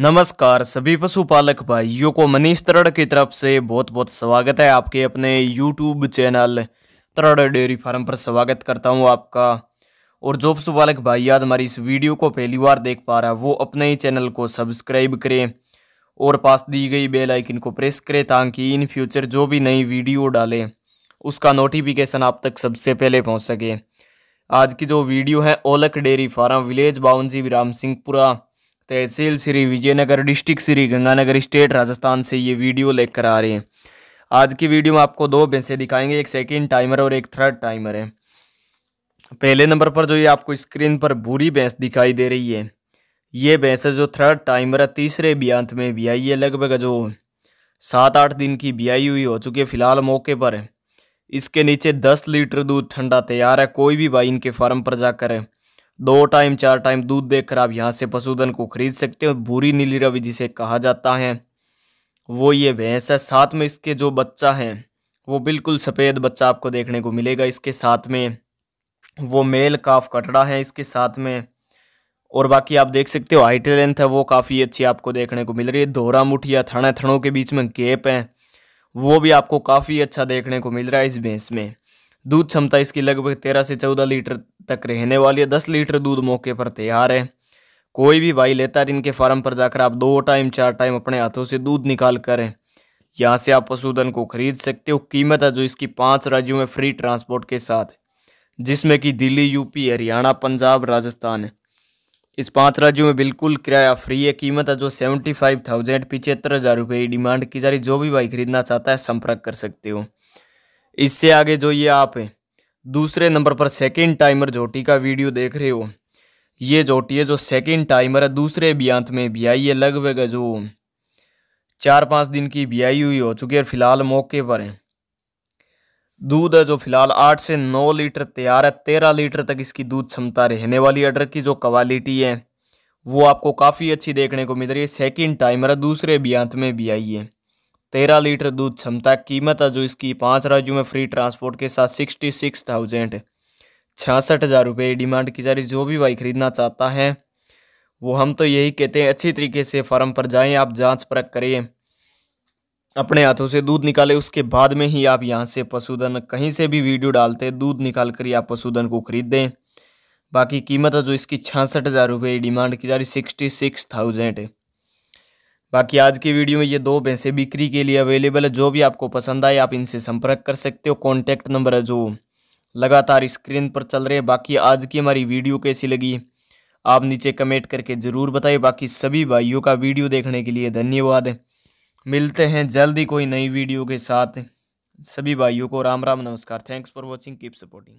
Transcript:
नमस्कार सभी पशुपालक भाइयों को मनीष तरड़ की तरफ से बहुत बहुत स्वागत है आपके अपने YouTube channel Tarad dairy farm पर स्वागत करता हूं आपका और जो पशुपालक भाई आज हमारी इस वीडियो को पहली बार देख पा रहा है वो अपने ही चैनल को सब्सक्राइब करें और पास दी गई बेल आइकन को प्रेस करें ताकि इन फ्यूचर जो भी नई वीडियो डालें उसका नोटिफिकेशन आप तक सबसे पहले पहुँच सके आज की जो वीडियो है Olak dairy farm village Baunji Ram Singhpura तहसील श्री विजयनगर डिस्ट्रिक्ट श्री गंगानगर स्टेट राजस्थान से ये वीडियो लेकर आ रहे हैं आज की वीडियो में आपको दो भैंसें दिखाएंगे एक सेकेंड टाइमर और एक थर्ड टाइमर है पहले नंबर पर जो ये आपको स्क्रीन पर भूरी भैंस दिखाई दे रही है ये भैंस जो थर्ड टाइमर है तीसरे ब्यांत में भी आई है लगभग जो सात आठ दिन की बियाई हुई हो चुकी है फिलहाल मौके पर इसके नीचे दस लीटर दूध ठंडा तैयार है कोई भी भाई इनके फार्म पर जाकर है दो टाइम चार टाइम दूध देकर आप यहाँ से पशुधन को खरीद सकते हो भूरी नीली रवि जिसे कहा जाता है वो ये भैंस है साथ में इसके जो बच्चा है वो बिल्कुल सफ़ेद बच्चा आपको देखने को मिलेगा इसके साथ में वो मेल काफ कटड़ा है इसके साथ में और बाकी आप देख सकते हो हाइट लेंथ है वो काफ़ी अच्छी आपको देखने को मिल रही है धोरा मुठिया थाना थड़ों के बीच में गैप है वो भी आपको काफ़ी अच्छा देखने को मिल रहा है इस भैंस में दूध क्षमता इसकी लगभग तेरह से चौदह लीटर तक रहने वाली है दस लीटर दूध मौके पर तैयार है कोई भी भाई लेता है इनके फार्म पर जाकर आप दो टाइम चार टाइम अपने हाथों से दूध निकाल कर यहाँ से आप पशुधन को खरीद सकते हो कीमत है जो इसकी पाँच राज्यों में फ्री ट्रांसपोर्ट के साथ जिसमें कि दिल्ली यूपी हरियाणा पंजाब राजस्थान इस पांच राज्यों में बिल्कुल किराया फ्री है कीमत है जो सेवेंटी फाइव थाउजेंड पिचहत्तर हज़ार रुपये की डिमांड की जा रही जो भी भाई खरीदना चाहता है संपर्क कर सकते हो इससे आगे जो ये आप है दूसरे नंबर पर सेकेंड टाइमर जोटी का वीडियो देख रहे हो ये जोटी है जो सेकेंड टाइमर है दूसरे ब्यांत में आई है लगभग जो चार पाँच दिन की आई हुई हो चुकी है फिलहाल मौके पर है दूध है जो फिलहाल आठ से नौ लीटर तैयार है तेरह लीटर तक इसकी दूध क्षमता रहने वाली अडर की जो क्वालिटी है वो आपको काफ़ी अच्छी देखने को मिल रही है सेकेंड टाइमर है दूसरे ब्यांत में आई है तेरह लीटर दूध क्षमता कीमत है जो इसकी पाँच राज्यों में फ्री ट्रांसपोर्ट के साथ सिक्सटी सिक्स थाउजेंड छियासठ हज़ार रुपये डिमांड की जा रही जो भी भाई खरीदना चाहता है वो हम तो यही कहते हैं अच्छी तरीके से फार्म पर जाएं आप जांच परख करें अपने हाथों से दूध निकाले उसके बाद में ही आप यहाँ से पशुधन कहीं से भी वीडियो डालते दूध निकाल कर ही आप पशुधन को खरीद दें बाकी कीमत है जो इसकी छियासठ हज़ार रुपये डिमांड की जा रही सिक्सटी सिक्स थाउजेंड बाकी आज की वीडियो में ये दो भैंसे बिक्री के लिए अवेलेबल है जो भी आपको पसंद आए आप इनसे संपर्क कर सकते हो कॉन्टैक्ट नंबर है जो लगातार स्क्रीन पर चल रहे हैं बाकी आज की हमारी वीडियो कैसी लगी आप नीचे कमेंट करके ज़रूर बताइए बाकी सभी भाइयों का वीडियो देखने के लिए धन्यवाद मिलते हैं जल्दी कोई नई वीडियो के साथ सभी भाइयों को राम राम नमस्कार thanks for watching keep supporting